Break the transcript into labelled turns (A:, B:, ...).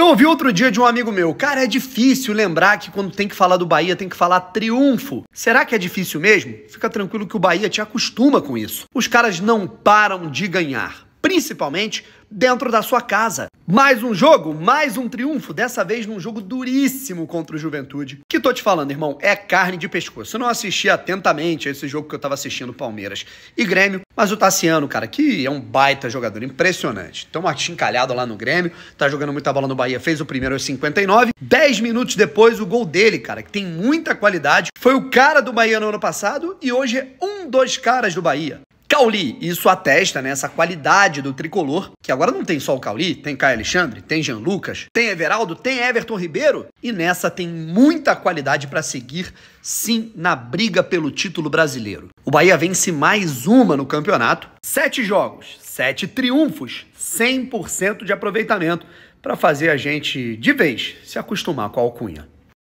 A: Eu ouvi outro dia de um amigo meu, cara, é difícil lembrar que quando tem que falar do Bahia tem que falar triunfo. Será que é difícil mesmo? Fica tranquilo que o Bahia te acostuma com isso. Os caras não param de ganhar principalmente dentro da sua casa. Mais um jogo, mais um triunfo, dessa vez num jogo duríssimo contra o Juventude. Que tô te falando, irmão, é carne de pescoço. Eu não assisti atentamente a esse jogo que eu tava assistindo Palmeiras e Grêmio, mas o Tassiano, cara, que é um baita jogador, impressionante. Tão tá achincalhado lá no Grêmio, tá jogando muita bola no Bahia, fez o primeiro aos 59. 10 minutos depois, o gol dele, cara, que tem muita qualidade. Foi o cara do Bahia no ano passado e hoje é um dos caras do Bahia. Cauli, isso atesta né, essa qualidade do tricolor, que agora não tem só o Cauli, tem Caio Alexandre, tem Jean Lucas, tem Everaldo, tem Everton Ribeiro, e nessa tem muita qualidade para seguir, sim, na briga pelo título brasileiro. O Bahia vence mais uma no campeonato, sete jogos, sete triunfos, 100% de aproveitamento, para fazer a gente, de vez, se acostumar com a alcunha.